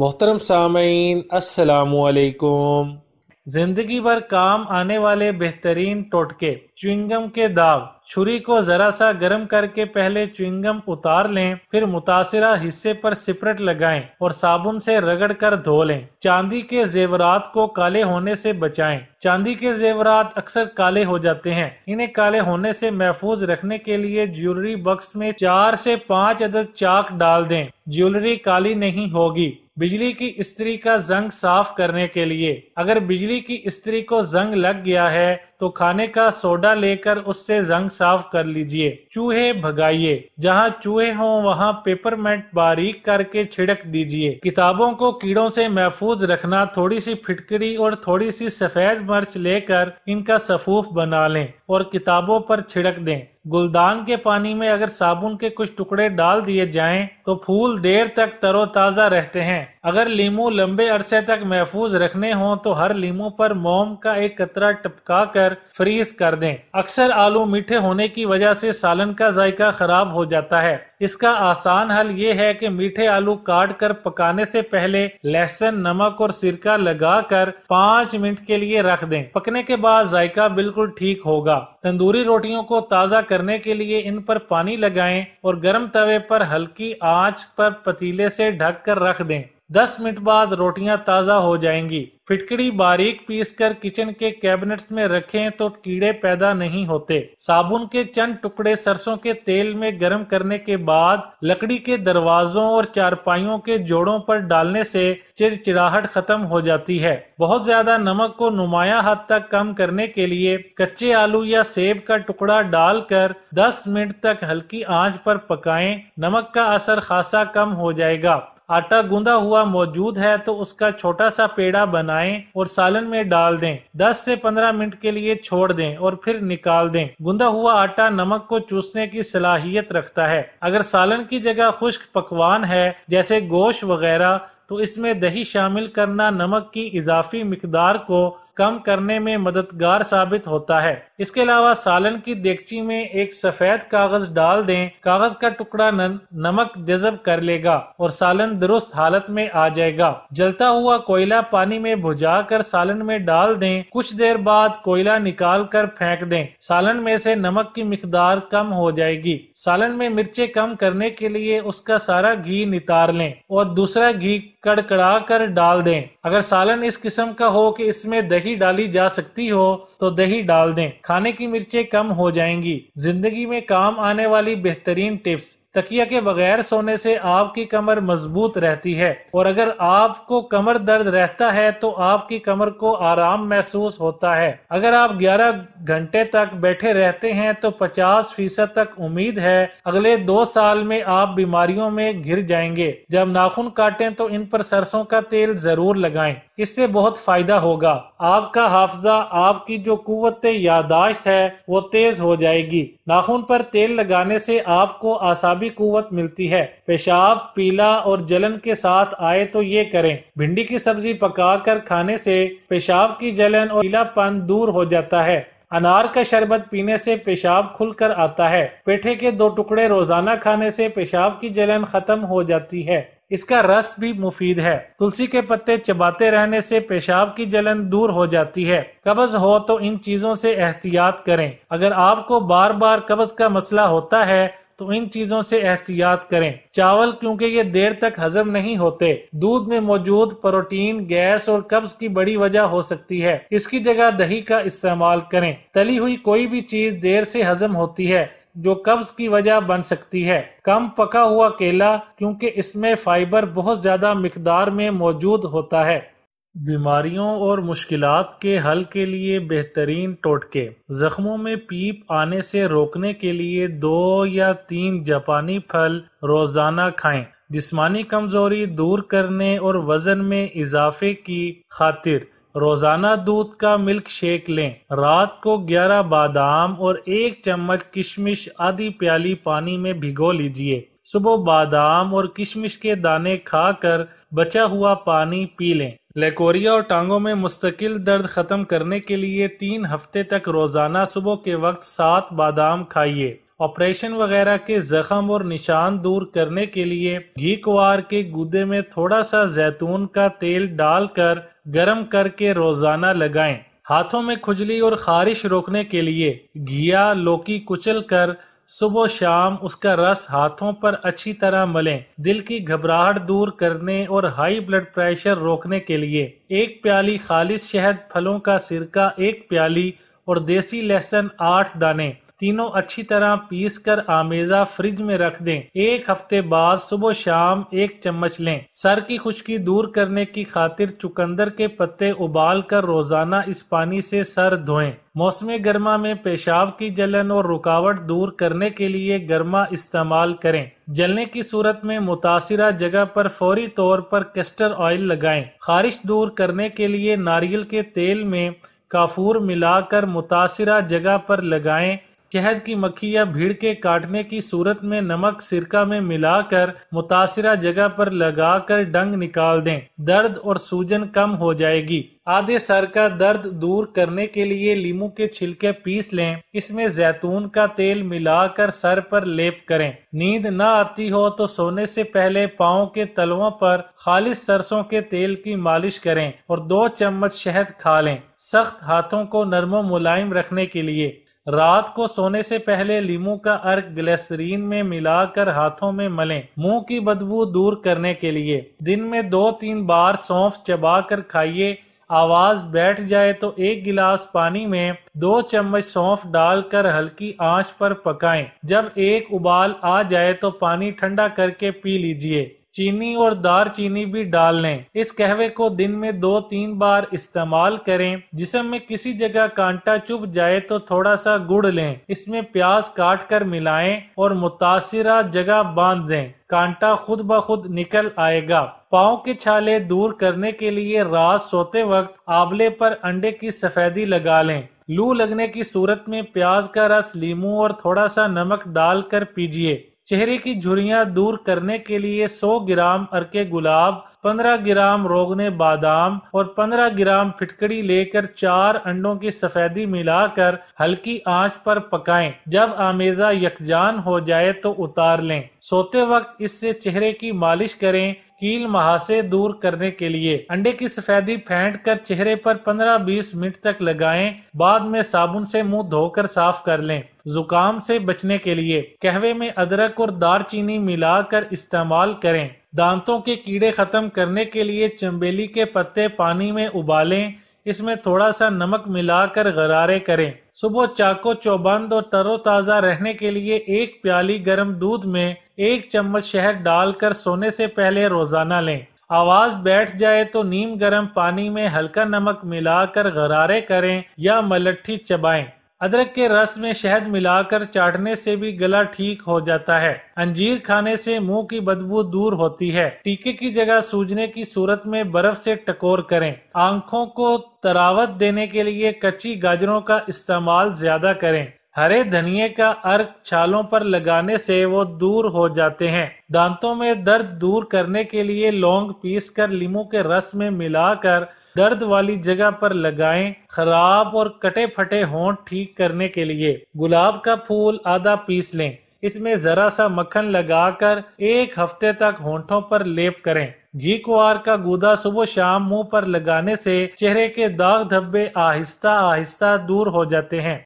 मोहतरम सामीन असलकुम ज़िंदगी भर काम आने वाले बेहतरीन टोटके चुंगम के दाग छुरी को ज़रा सा गर्म करके पहले च्युइंगम उतार लें फिर मुतासरा हिस्से पर सिपरेट लगाएं और साबुन से रगड़ कर धो लें चांदी के जेवरात को काले होने से बचाएं चांदी के जेवरात अक्सर काले हो जाते हैं इन्हें काले होने से महफूज रखने के लिए ज्वेलरी बक्स में चार से पाँच अदद चाक डाल दें ज्वेलरी काली नहीं होगी बिजली की स्त्री का जंग साफ करने के लिए अगर बिजली की स्त्री को जंग लग गया है तो खाने का सोडा लेकर उससे जंग साफ कर लीजिए चूहे भगाइए जहाँ चूहे हों वहाँ पेपर मेट बारीक करके छिड़क दीजिए किताबों को कीड़ों से महफूज रखना थोड़ी सी फिटकरी और थोड़ी सी सफेद मर्च लेकर इनका सफूफ बना लें और किताबों पर छिड़क दें गुलदान के पानी में अगर साबुन के कुछ टुकड़े डाल दिए जाएं तो फूल देर तक तरोताज़ा रहते हैं अगर लीम लंबे अरसे तक महफूज रखने हों तो हर लीमू पर मोम का एक कतरा टपका कर फ्रीज कर दें अक्सर आलू मीठे होने की वजह से सालन का जायका खराब हो जाता है इसका आसान हल ये है कि मीठे आलू काट कर पकाने से पहले लहसुन नमक और सिरका लगा कर पाँच मिनट के लिए रख दें पकने के बाद जायका बिल्कुल ठीक होगा तंदूरी रोटियों को ताज़ा करने के लिए इन पर पानी लगाएं और गर्म तवे पर हल्की आंच पर पतीले से ढक कर रख दें दस मिनट बाद रोटियां ताज़ा हो जाएंगी फिटकड़ी बारीक पीस कर किचन के कैबिनेट्स में रखें तो कीड़े पैदा नहीं होते साबुन के चंद टुकड़े सरसों के तेल में गर्म करने के बाद लकड़ी के दरवाजों और चारपाइयों के जोड़ों पर डालने से चिड़चिड़ाहट खत्म हो जाती है बहुत ज्यादा नमक को नुमाया हद तक कम करने के लिए कच्चे आलू या सेब का टुकड़ा डालकर 10 मिनट तक हल्की आंच पर पकाएं नमक का असर खासा कम हो जाएगा आटा गूंदा हुआ मौजूद है तो उसका छोटा सा पेड़ा बनाएं और सालन में डाल दें 10 से 15 मिनट के लिए छोड़ दें और फिर निकाल दें गूंदा हुआ आटा नमक को चूसने की सलाहियत रखता है अगर सालन की जगह खुश्क पकवान है जैसे गोश्त वगैरह तो इसमें दही शामिल करना नमक की इजाफी मकदार को कम करने में मददगार साबित होता है इसके अलावा सालन की देगची में एक सफेद कागज डाल दें कागज का टुकड़ा नमक जजब कर लेगा और सालन दुरुस्त हालत में आ जाएगा जलता हुआ कोयला पानी में भुजा कर सालन में डाल दें कुछ देर बाद कोयला निकाल कर फेंक दें सालन में से नमक की मकदार कम हो जाएगी सालन में मिर्चे कम करने के लिए उसका सारा घी नितार लें और दूसरा घी कड़कड़ा कर डाल दें अगर सालन इस किस्म का हो कि इसमें दही डाली जा सकती हो तो दही डाल दें खाने की मिर्चें कम हो जाएंगी जिंदगी में काम आने वाली बेहतरीन टिप्स तकिया के बगैर सोने से आपकी कमर मजबूत रहती है और अगर आपको कमर दर्द रहता है तो आपकी कमर को आराम महसूस होता है अगर आप 11 घंटे तक बैठे रहते हैं तो 50 फीसद तक उम्मीद है अगले दो साल में आप बीमारियों में घिर जाएंगे जब नाखून काटें तो इन पर सरसों का तेल जरूर लगाएं इससे बहुत फायदा होगा आपका हाफजा आपकी जो कुत यादाश्त है वो तेज हो जाएगी नाखून पर तेल लगाने से आपको आसाबी भी कुवत मिलती है पेशाब पीला और जलन के साथ आए तो ये करें भिंडी की सब्जी पका कर खाने से पेशाब की जलन और पीलापन दूर हो जाता है अनार का शरबत पीने से पेशाब खुलकर आता है पेठे के दो टुकड़े रोजाना खाने से पेशाब की जलन खत्म हो जाती है इसका रस भी मुफीद है तुलसी के पत्ते चबाते रहने से पेशाब की जलन दूर हो जाती है कब्ज हो तो इन चीजों से एहतियात करें अगर आपको बार बार कब्ज का मसला होता है तो इन चीजों से एहतियात करें चावल क्योंकि ये देर तक हजम नहीं होते दूध में मौजूद प्रोटीन गैस और कब्ज की बड़ी वजह हो सकती है इसकी जगह दही का इस्तेमाल करें तली हुई कोई भी चीज देर से हजम होती है जो कब्ज की वजह बन सकती है कम पका हुआ केला क्योंकि इसमें फाइबर बहुत ज्यादा मकदार में मौजूद होता है बीमारियों और मुश्किलात के हल के लिए बेहतरीन टोटके जख्मों में पीप आने से रोकने के लिए दो या तीन जापानी फल रोजाना खाएं जिस्मानी कमजोरी दूर करने और वजन में इजाफे की खातिर रोजाना दूध का मिल्क शेक लें रात को 11 बादाम और एक चम्मच किशमिश आधी प्याली पानी में भिगो लीजिए सुबह बादाम और किशमिश के दाने खाकर बचा हुआ पानी पी लें लेकोरिया और टांगों में मुस्तकिल दर्द ख़त्म करने के लिए तीन हफ्ते तक रोज़ाना सुबह के वक्त सात बादाम खाइए ऑपरेशन वगैरह के जख्म और निशान दूर करने के लिए घी कुआर के गुदे में थोड़ा सा जैतून का तेल डालकर गर्म करके रोजाना लगाएं। हाथों में खुजली और खारिश रोकने के लिए घिया लौकी कुचल कर सुबह शाम उसका रस हाथों पर अच्छी तरह मलें दिल की घबराहट दूर करने और हाई ब्लड प्रेशर रोकने के लिए एक प्याली खालिश शहद फलों का सिरका एक प्याली और देसी लहसुन आठ दाने तीनों अच्छी तरह पीस कर आमेजा फ्रिज में रख दें एक हफ्ते बाद सुबह शाम एक चम्मच लें सर की खुश्की दूर करने की खातिर चुकंदर के पत्ते उबाल कर रोजाना इस पानी से सर धोएं मौसम गर्मा में पेशाब की जलन और रुकावट दूर करने के लिए गर्मा इस्तेमाल करें जलने की सूरत में मुतासर जगह पर फौरी तौर पर कैस्टर ऑयल लगाएं खारिश दूर करने के लिए नारियल के तेल में काफूर मिलाकर मुतासरा जगह पर लगाएं शहद की मक्खी या भीड़ के काटने की सूरत में नमक सिरका में मिलाकर मुतासरा जगह पर लगाकर डंग निकाल दें दर्द और सूजन कम हो जाएगी आधे सर का दर्द दूर करने के लिए लीमू के छिलके पीस लें इसमें जैतून का तेल मिलाकर सर पर लेप करें नींद न आती हो तो सोने से पहले पाओ के तलवों पर खालिश सरसों के तेल की मालिश करें और दो चम्मच शहद खा लें सख्त हाथों को नरमो मुलायम रखने के लिए रात को सोने से पहले लीमू का अर्क ग्लेसरीन में मिलाकर हाथों में मलें मुंह की बदबू दूर करने के लिए दिन में दो तीन बार सौंफ चबाकर खाइए आवाज बैठ जाए तो एक गिलास पानी में दो चम्मच सौंफ डालकर हल्की आंच पर पकाएं। जब एक उबाल आ जाए तो पानी ठंडा करके पी लीजिए चीनी और दार चीनी भी डाल लें इस कहवे को दिन में दो तीन बार इस्तेमाल करें जिसम में किसी जगह कांटा चुभ जाए तो थोड़ा सा गुड़ लें इसमें प्याज काट कर मिलाएं और मुतासरा जगह बांध दें कांटा खुद ब खुद निकल आएगा पाँव के छाले दूर करने के लिए रात सोते वक्त आंवले पर अंडे की सफेदी लगा लें लू लगने की सूरत में प्याज का रस लीमू और थोड़ा सा नमक डालकर पीजिए चेहरे की झुरियां दूर करने के लिए 100 ग्राम अरके गुलाब 15 ग्राम रोगने बादाम और 15 ग्राम फिटकड़ी लेकर चार अंडों की सफेदी मिलाकर हल्की आंच पर पकाएं। जब आमेजा यकजान हो जाए तो उतार लें सोते वक्त इससे चेहरे की मालिश करें कील महा से दूर करने के लिए अंडे की सफेदी फेंट कर चेहरे पर 15-20 मिनट तक लगाएं बाद में साबुन से मुंह धोकर साफ कर लें जुकाम से बचने के लिए कहवे में अदरक और दारचीनी मिलाकर इस्तेमाल करें दांतों के कीड़े खत्म करने के लिए चंबेली के पत्ते पानी में उबालें इसमें थोड़ा सा नमक मिलाकर गरारे करें सुबह चाको चौबंद और तरोताज़ा रहने के लिए एक प्याली गर्म दूध में एक चम्मच शहद डालकर सोने से पहले रोजाना लें आवाज बैठ जाए तो नीम गर्म पानी में हल्का नमक मिलाकर गरारे करें या मलट्ठी चबाएं अदरक के रस में शहद मिलाकर चाटने से भी गला ठीक हो जाता है अंजीर खाने से मुंह की बदबू दूर होती है टीके की जगह सूजने की सूरत में बर्फ से टकोर करें आंखों को तरावत देने के लिए कच्ची गाजरों का इस्तेमाल ज्यादा करें हरे धनिए का अर्क छालों पर लगाने से वो दूर हो जाते हैं दांतों में दर्द दूर करने के लिए लौंग पीस कर के रस में मिलाकर दर्द वाली जगह पर लगाएं खराब और कटे फटे होंठ ठीक करने के लिए गुलाब का फूल आधा पीस लें इसमें जरा सा मक्खन लगाकर एक हफ्ते तक होंठों पर लेप करें घी कुआर का गूदा सुबह शाम मुंह पर लगाने से चेहरे के दाग धब्बे आहिस्ता आहिस्ता दूर हो जाते हैं